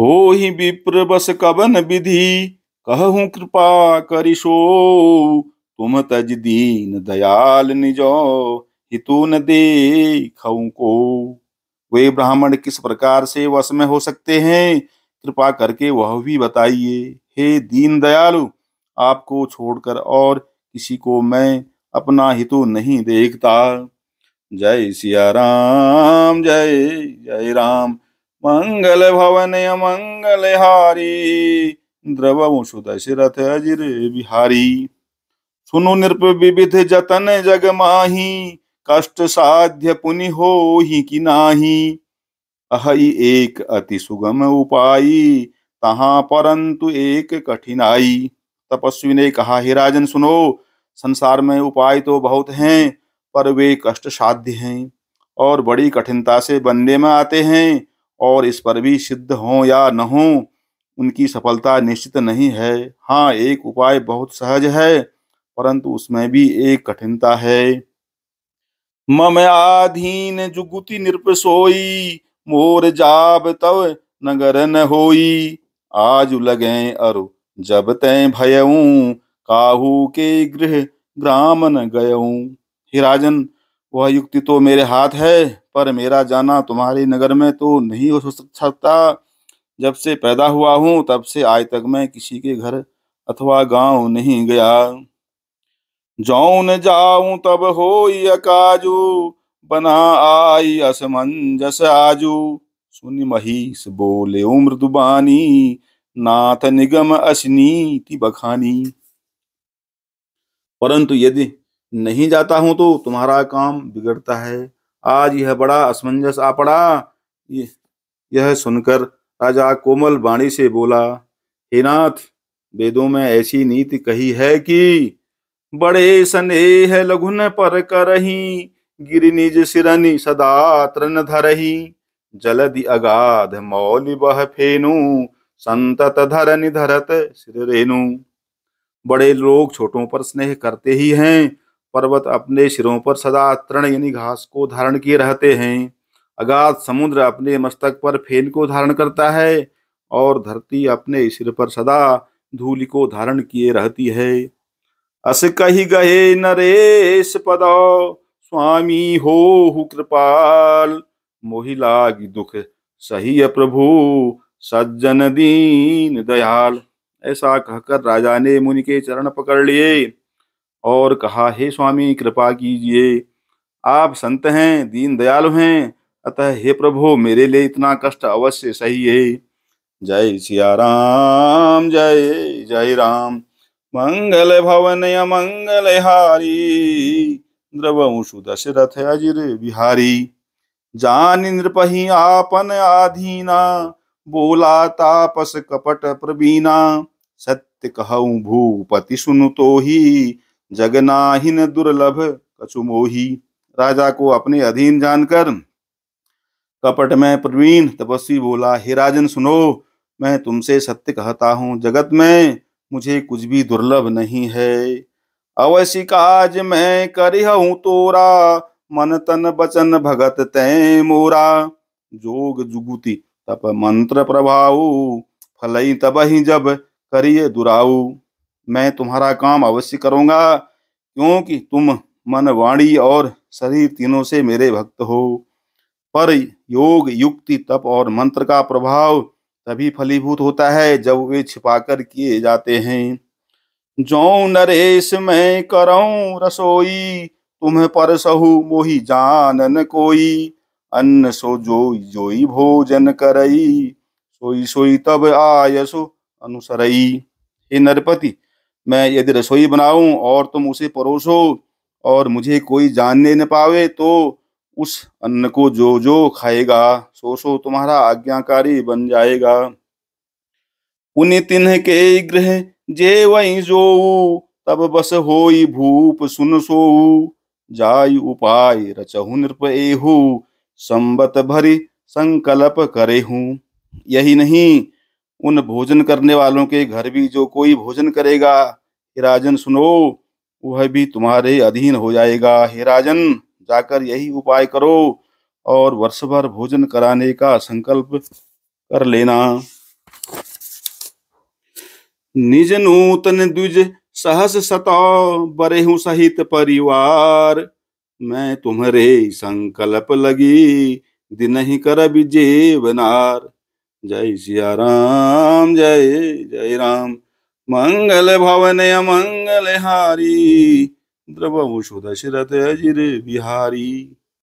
हो ही विप्र बस कवन विधि कहूँ कृपा करिशो तुम तज दीन दयाल निजो हितु न देखऊ को वे ब्राह्मण किस प्रकार से वश में हो सकते हैं कृपा करके वह भी बताइए हे दीन दयालु आपको छोड़कर और किसी को मैं अपना हितु नहीं देखता जय सिया राम जय जय राम मंगल मंगल हारी द्रव दशरथ अजिर बिहारी सुनु नृप विविध जतन जग माही कष्ट साध्य पुनि हो ही कि नाही अहि एक अति सुगम उपायी तहां परंतु एक कठिनाई तपस्वी ने कहा हे राजन सुनो संसार में उपाय तो बहुत हैं पर वे कष्ट साध्य हैं और बड़ी कठिनता से बनने में आते हैं और इस पर भी सिद्ध हों या न हों उनकी सफलता निश्चित नहीं है हाँ एक उपाय बहुत सहज है परंतु उसमें भी एक कठिनता है मम आधीन जुगुति निरपसोई मोर जाब तव नगर न होई आज लगे अरु जब तय भयऊ काहू के गृह ग्राम न गयऊ हिराजन वह युक्ति तो मेरे हाथ है पर मेरा जाना तुम्हारे नगर में तो नहीं हो सकता जब से पैदा हुआ हूँ तब से आज तक मैं किसी के घर अथवा गांव नहीं गया जौन जाऊं तब हो काजू बना आई असमंजस आजू सुन महीस बोले मृदुबानी नाथ निगम असनी बखानी परंतु यदि नहीं जाता हूं तो तुम्हारा काम बिगड़ता है आज यह बड़ा असमंजस आ पड़ा यह सुनकर राजा कोमल वाणी से बोला हे नाथ वेदों में ऐसी नीति कही है कि बड़े स्नेह लघुन पर करही गिरिनिज सिरनी सदा तृण धरही जलदि अगाध मौलि बह फेनु संतत धर निधरत सिर रेनु बड़े लोग छोटों पर स्नेह करते ही हैं पर्वत अपने सिरों पर सदा तृण यानी घास को धारण किए रहते हैं अगाध समुद्र अपने मस्तक पर फेन को धारण करता है और धरती अपने सिर पर सदा धूल को धारण किए रहती है अस कही गए नरेश पदौ स्वामी हो कृपाल मोहिलाग दुख सही है प्रभु सज्जन दीन दयाल ऐसा कहकर राजा ने मुनि के चरण पकड़ लिए और कहा हे स्वामी कृपा कीजिए आप संत हैं दीन दयालु हैं अतः हे प्रभु मेरे लिए इतना कष्ट अवश्य सही है जय सिया राम जय जय राम मंगल भवन मंगल हारी द्रवंशु दशरथ अजिर बिहारी जान नृपही आपन आधीना बोला तापस कपट प्रवीणा सत्य कहू भूपति सुन तो ही जगनाहीन दुर्लभ कछु मोही राजा को अपने अधीन जानकर कपट में प्रवीण तपस्वी बोला हे राजन सुनो मैं तुमसे सत्य कहता हूँ जगत में मुझे कुछ भी दुर्लभ नहीं है अवश्य काज मैं करी तोरा मन तन बचन भगत ते मोरा जोग जुगुति तप मंत्र प्रभाऊ फल तब ही जब करिए दुराऊ मैं तुम्हारा काम अवश्य करूँगा क्योंकि तुम मन वाणी और शरीर तीनों से मेरे भक्त हो पर योग युक्ति तप और मंत्र का प्रभाव तभी फलीभूत होता है जब वे छिपाकर किए जाते हैं जो नरेश मैं करूं रसोई तुम्हें पर सहु मोही जानन कोई अन्न सो जोई जोई भोजन करई सोई सोई तब आयसु अनुसरई हे नरपति मैं यदि रसोई बनाऊं और तुम उसे परोसो और मुझे कोई जानने न पावे तो उस अन्न को जो जो खाएगा सो सो तुम्हारा आज्ञाकारी बन जाएगा उन तिन्ह के ग्रह जे वही जो तब बस होई भूप सुन सो जाय उपाय रचहु नृप एहू संबत भरी संकल्प करे हूँ यही नहीं उन भोजन करने वालों के घर भी जो कोई भोजन करेगा हे राजन सुनो वह भी तुम्हारे अधीन हो जाएगा हे राजन जाकर यही उपाय करो और वर्ष भर भोजन कराने का संकल्प कर लेना निज नूतन द्विज सहस सता बरेहू सहित परिवार मैं तुम्हारे संकल्प लगी दिन ही कर बनार जय सिया राम जय जय राम मंगल भवन मंगल हारी द्रवमुषु दशरथ अजिर बिहारी